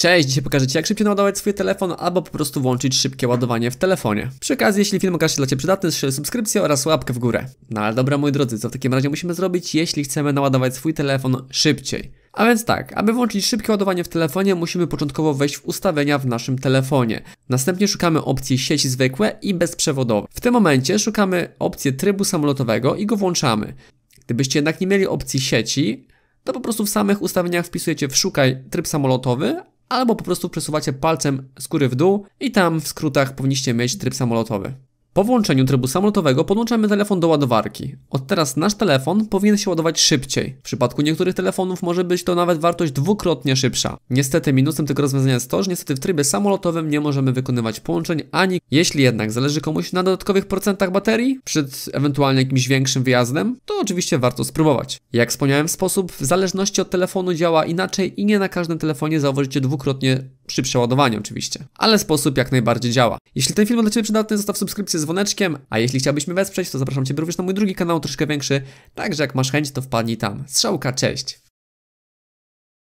Cześć, dzisiaj pokażę Ci jak szybciej naładować swój telefon albo po prostu włączyć szybkie ładowanie w telefonie. Przy okazji, jeśli film okaże się dla Ciebie przydatny, strzel subskrypcję oraz łapkę w górę. No ale dobra moi drodzy, co w takim razie musimy zrobić, jeśli chcemy naładować swój telefon szybciej? A więc tak, aby włączyć szybkie ładowanie w telefonie, musimy początkowo wejść w ustawienia w naszym telefonie. Następnie szukamy opcji sieci zwykłe i bezprzewodowe. W tym momencie szukamy opcję trybu samolotowego i go włączamy. Gdybyście jednak nie mieli opcji sieci, to po prostu w samych ustawieniach wpisujecie w szukaj tryb samolotowy albo po prostu przesuwacie palcem skóry w dół i tam w skrótach powinniście mieć tryb samolotowy. Po włączeniu trybu samolotowego podłączamy telefon do ładowarki. Od teraz nasz telefon powinien się ładować szybciej. W przypadku niektórych telefonów może być to nawet wartość dwukrotnie szybsza. Niestety minusem tego rozwiązania jest to, że niestety w trybie samolotowym nie możemy wykonywać połączeń ani jeśli jednak zależy komuś na dodatkowych procentach baterii przed ewentualnie jakimś większym wyjazdem, to oczywiście warto spróbować. Jak wspomniałem, sposób w zależności od telefonu działa inaczej i nie na każdym telefonie zauważycie dwukrotnie przy przeładowaniu oczywiście, ale sposób jak najbardziej działa. Jeśli ten film dla Ciebie przydatny, zostaw subskrypcję z dzwoneczkiem, a jeśli chciałbyś mnie wesprzeć, to zapraszam Cię również na mój drugi kanał, troszkę większy, także jak masz chęć, to wpadnij tam. Strzałka, cześć!